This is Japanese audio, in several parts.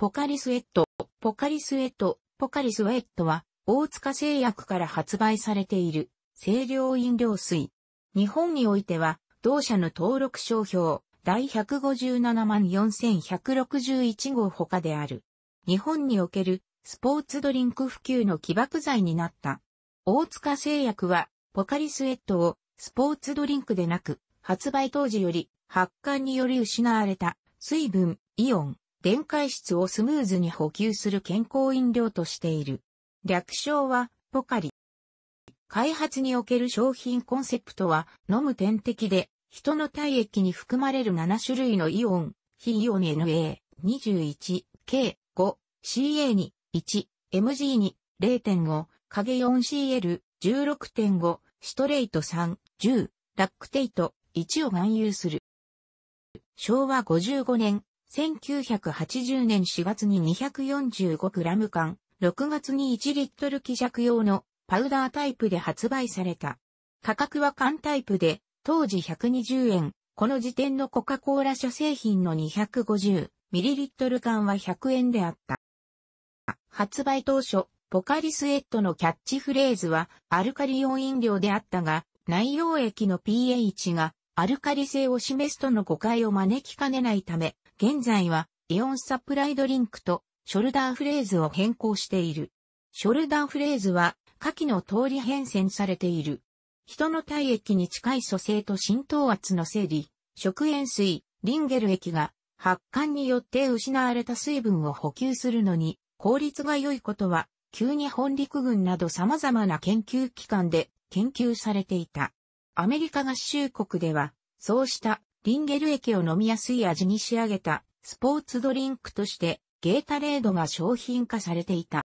ポカリスエット、ポカリスエット、ポカリスウェットは、大塚製薬から発売されている、清涼飲料水。日本においては、同社の登録商標、第157万4161号他である。日本における、スポーツドリンク普及の起爆剤になった。大塚製薬は、ポカリスエットを、スポーツドリンクでなく、発売当時より、発汗により失われた、水分、イオン、電解質をスムーズに補給する健康飲料としている。略称は、ポカリ。開発における商品コンセプトは、飲む点滴で、人の体液に含まれる7種類のイオン、非イオン NA、21、K、5、CA2、1、MG2、0.5、影 4CL、16.5、ストレート3、10、ラックテイト、1を含有する。昭和55年、1980年4月に 245g 缶、6月に1リットル希釈用のパウダータイプで発売された。価格は缶タイプで、当時120円、この時点のコカ・コーラ社製品の 250ml 缶は100円であった。発売当初、ポカリスエットのキャッチフレーズはアルカリオン飲料であったが、内容液の pH がアルカリ性を示すとの誤解を招きかねないため、現在はイオンサプライドリンクとショルダーフレーズを変更している。ショルダーフレーズは下記の通り変遷されている。人の体液に近い蘇生と浸透圧の整理、食塩水、リンゲル液が発汗によって失われた水分を補給するのに効率が良いことは急に本陸軍など様々な研究機関で研究されていた。アメリカ合衆国では、そうしたリンゲル液を飲みやすい味に仕上げたスポーツドリンクとしてゲータレードが商品化されていた。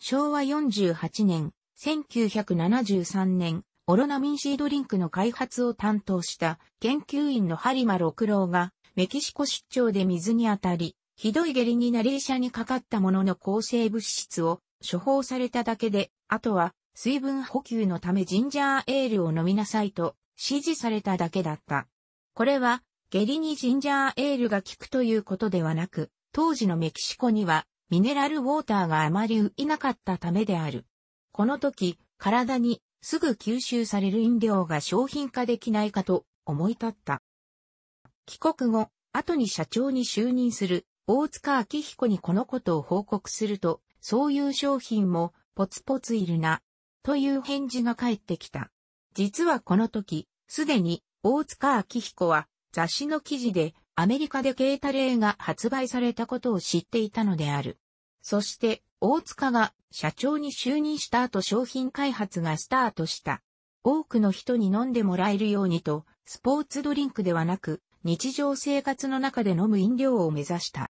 昭和48年、1973年、オロナミンシードリンクの開発を担当した研究員のハロク六郎がメキシコ出張で水に当たり、ひどい下痢になり医者にかかったものの抗生物質を処方されただけで、あとは水分補給のためジンジャーエールを飲みなさいと指示されただけだった。これは、下痢にジンジャーエールが効くということではなく、当時のメキシコには、ミネラルウォーターがあまり浮いなかったためである。この時、体にすぐ吸収される飲料が商品化できないかと思い立った。帰国後、後に社長に就任する大塚明彦にこのことを報告すると、そういう商品もポツポツいるな、という返事が返ってきた。実はこの時、すでに大塚明彦は雑誌の記事でアメリカでケータレーが発売されたことを知っていたのである。そして大塚が社長に就任した後商品開発がスタートした。多くの人に飲んでもらえるようにと、スポーツドリンクではなく、日常生活の中で飲む飲料を目指した。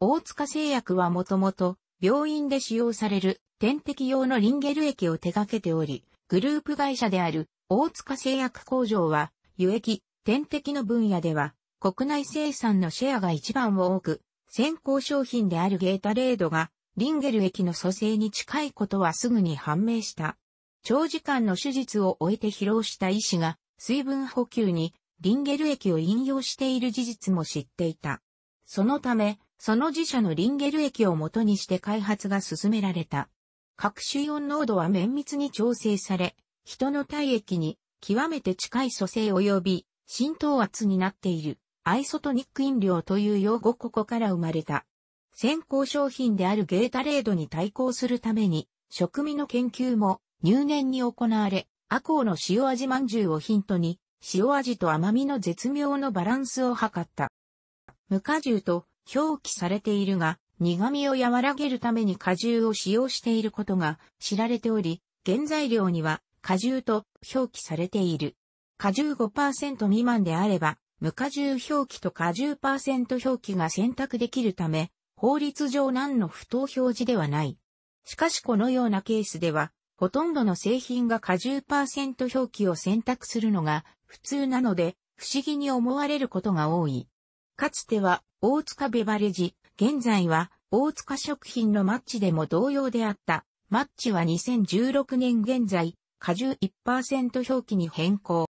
大塚製薬はもともと、病院で使用される点滴用のリンゲル液を手掛けており、グループ会社である大塚製薬工場は、輸液、点滴の分野では、国内生産のシェアが一番多く、先行商品であるゲータレードが、リンゲル液の蘇生に近いことはすぐに判明した。長時間の手術を終えて疲労した医師が、水分補給にリンゲル液を引用している事実も知っていた。そのため、その自社のリンゲル液を元にして開発が進められた。各種イオン濃度は綿密に調整され、人の体液に極めて近い蘇生及び浸透圧になっているアイソトニック飲料という用語ここから生まれた。先行商品であるゲータレードに対抗するために食味の研究も入念に行われ、アコウの塩味まんじゅうをヒントに塩味と甘みの絶妙のバランスを図った。無果汁と表記されているが、苦味を和らげるために果汁を使用していることが知られており、原材料には果汁と表記されている。果汁5%未満であれば、無果汁表記と果1表記が選択できるため、法律上何の不当表示ではない。しかしこのようなケースでは、ほとんどの製品が果1表記を選択するのが普通なので、不思議に思われることが多い。かつては、大塚ベバレジ、現在は、大塚食品のマッチでも同様であった。マッチは2016年現在、果汁1%表記に変更。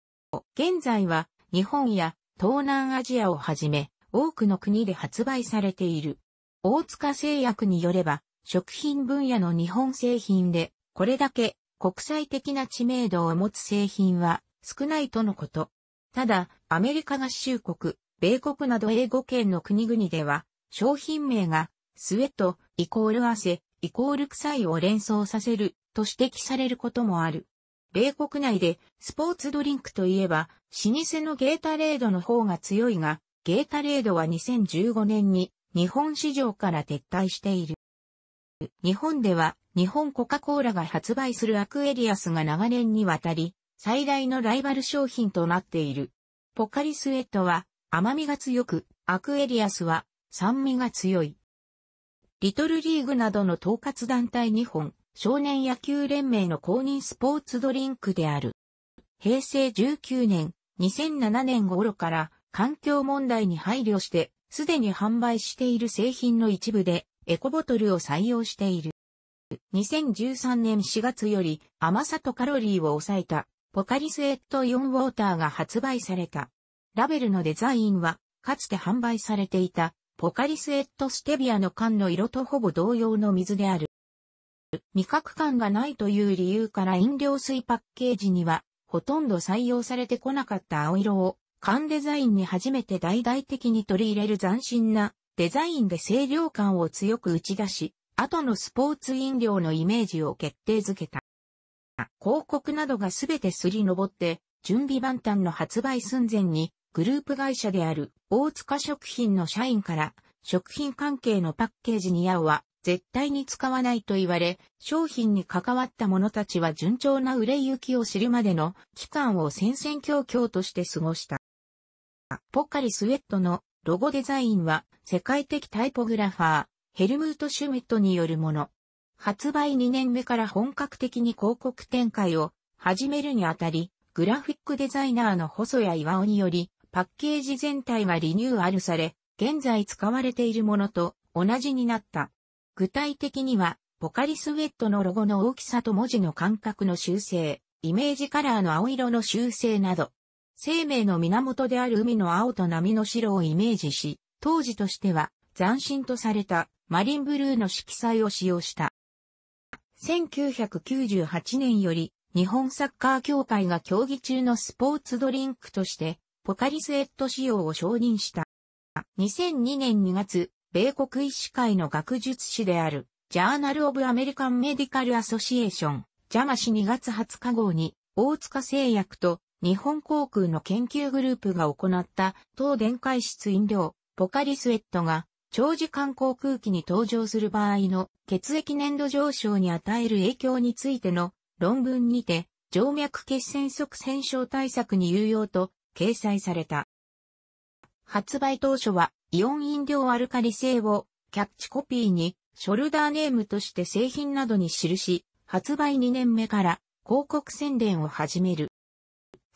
現在は日本や東南アジアをはじめ多くの国で発売されている。大塚製薬によれば食品分野の日本製品でこれだけ国際的な知名度を持つ製品は少ないとのこと。ただ、アメリカ合衆国、米国など英語圏の国々では、商品名が、スウェット、イコール汗、イコール臭いを連想させる、と指摘されることもある。米国内でスポーツドリンクといえば、老舗のゲータレードの方が強いが、ゲータレードは2015年に日本市場から撤退している。日本では日本コカ・コーラが発売するアクエリアスが長年にわたり最大のライバル商品となっている。ポカリスエットは甘みが強く、アクエリアスは酸味が強い。リトルリーグなどの統括団体2本、少年野球連盟の公認スポーツドリンクである。平成19年、2007年頃から環境問題に配慮して、すでに販売している製品の一部でエコボトルを採用している。2013年4月より甘さとカロリーを抑えたポカリスエット4ンウォーターが発売された。ラベルのデザインはかつて販売されていたポカリスエットステビアの缶の色とほぼ同様の水である。味覚感がないという理由から飲料水パッケージには、ほとんど採用されてこなかった青色を、缶デザインに初めて大々的に取り入れる斬新なデザインで清涼感を強く打ち出し、後のスポーツ飲料のイメージを決定づけた。広告などがすべてすり上って、準備万端の発売寸前に、グループ会社である大塚食品の社員から、食品関係のパッケージに合うは、絶対に使わないと言われ、商品に関わった者たちは順調な売れ行きを知るまでの期間を戦々恐々として過ごした。ポカリスウェットのロゴデザインは世界的タイポグラファー、ヘルムート・シュミットによるもの。発売2年目から本格的に広告展開を始めるにあたり、グラフィックデザイナーの細谷岩尾により、パッケージ全体はリニューアルされ、現在使われているものと同じになった。具体的には、ポカリスウェットのロゴの大きさと文字の間隔の修正、イメージカラーの青色の修正など、生命の源である海の青と波の白をイメージし、当時としては斬新とされたマリンブルーの色彩を使用した。1998年より日本サッカー協会が競技中のスポーツドリンクとしてポカリスエット仕様を承認した。2002年2月、米国医師会の学術誌である、ジャーナル・オブ・アメリカン・メディカル・アソシエーション、ジャマ氏2月20日号に、大塚製薬と日本航空の研究グループが行った当電解質飲料、ポカリスエットが、長時間航空機に搭乗する場合の血液粘度上昇に与える影響についての論文にて、静脈血栓塞栓症対策に有用と掲載された。発売当初はイオン飲料アルカリ性をキャッチコピーにショルダーネームとして製品などに記し、発売2年目から広告宣伝を始める。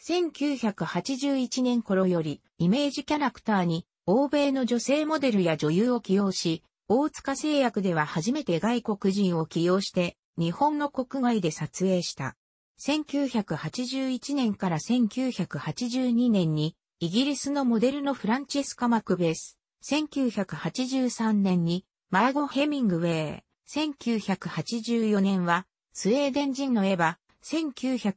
1981年頃よりイメージキャラクターに欧米の女性モデルや女優を起用し、大塚製薬では初めて外国人を起用して日本の国外で撮影した。1981年から1982年にイギリスのモデルのフランチェスカ・マクベス、1983年にマーゴ・ヘミングウェイ、1984年はスウェーデン人のエヴァ、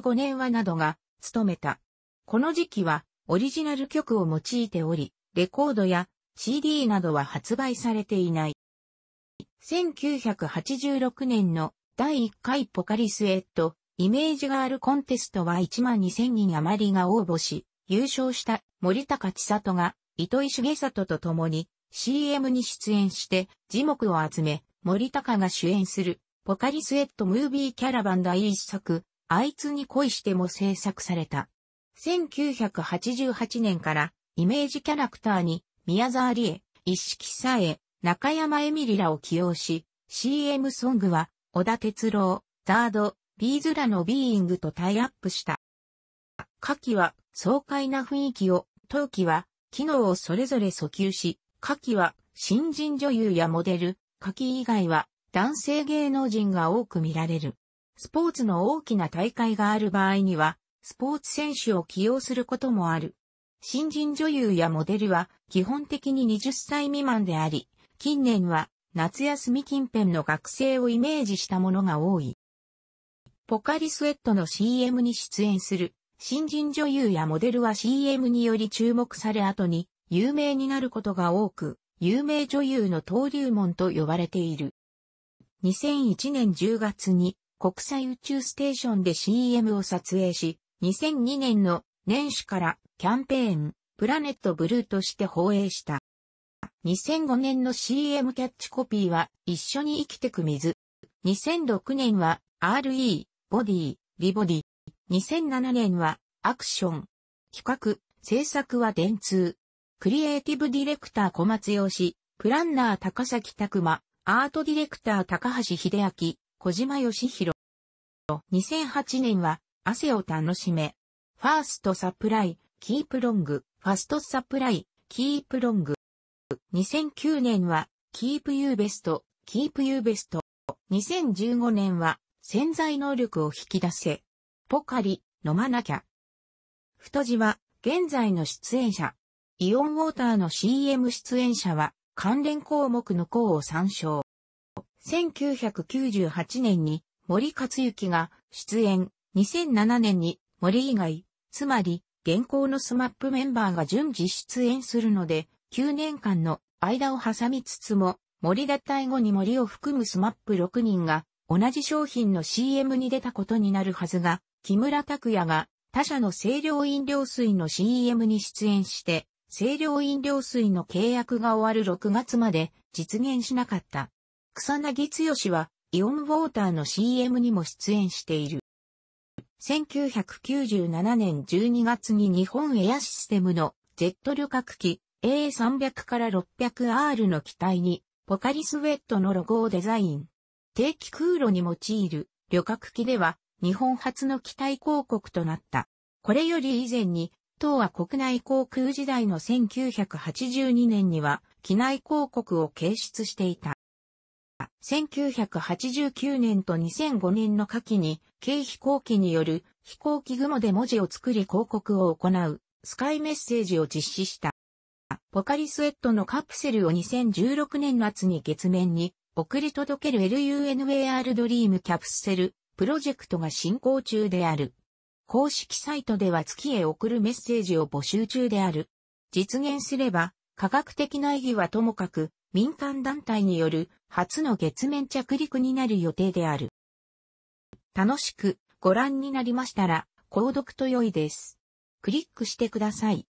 1985年はなどが務めた。この時期はオリジナル曲を用いており、レコードや CD などは発売されていない。1986年の第1回ポカリスエットイメージガールコンテストは1万2000人余りが応募し、優勝した森高千里が糸井重里と共に CM に出演して字幕を集め、森高が主演するポカリスエットムービーキャラバン第一作、あいつに恋しても制作された。1988年からイメージキャラクターに宮沢理恵、一色さえ、中山エミリらを起用し、CM ソングは小田哲郎、ザード、ビーズらのビーイングとタイアップした。夏季は爽快な雰囲気を、冬季は機能をそれぞれ訴求し、夏季は新人女優やモデル、夏季以外は男性芸能人が多く見られる。スポーツの大きな大会がある場合には、スポーツ選手を起用することもある。新人女優やモデルは基本的に20歳未満であり、近年は夏休み近辺の学生をイメージしたものが多い。ポカリスエットの CM に出演する新人女優やモデルは CM により注目され後に有名になることが多く、有名女優の登竜門と呼ばれている。2001年10月に国際宇宙ステーションで CM を撮影し、2002年の年始からキャンペーン、プラネットブルーとして放映した。2005年の CM キャッチコピーは一緒に生きてく水。2006年は RE、ボディ、リボディ、2007年は、アクション。企画、制作は電通。クリエイティブディレクター小松洋氏、プランナー高崎拓馬、アートディレクター高橋秀明、小島義弘。2008年は、汗を楽しめ。ファーストサプライ、キープロング、ファストサプライ、キープロング。2009年は、キープユーベスト、キープユーベスト。2015年は、潜在能力を引き出せ。ポカリ、飲まなきゃ。太字は、現在の出演者。イオンウォーターの CM 出演者は、関連項目の項を参照。1998年に森克幸が出演、2007年に森以外、つまり現行のスマップメンバーが順次出演するので、9年間の間を挟みつつも、森脱退後に森を含むスマップ6人が同じ商品の CM に出たことになるはずが、木村拓哉が他社の清涼飲料水の CM に出演して、清涼飲料水の契約が終わる6月まで実現しなかった。草薙剛はイオンウォーターの CM にも出演している。1997年12月に日本エアシステムのジェット旅客機 A300 から 600R の機体にポカリスウェットのロゴをデザイン。定期空路に用いる旅客機では日本初の機体広告となった。これより以前に、当は国内航空時代の1982年には、機内広告を掲出していた。1989年と2005年の夏季に、軽飛行機による飛行機雲で文字を作り広告を行う、スカイメッセージを実施した。ポカリスエットのカプセルを2016年夏に月面に送り届ける LUNAR ドリームキャプセルプロジェクトが進行中である。公式サイトでは月へ送るメッセージを募集中である。実現すれば、科学的な意義はともかく、民間団体による初の月面着陸になる予定である。楽しくご覧になりましたら、購読と良いです。クリックしてください。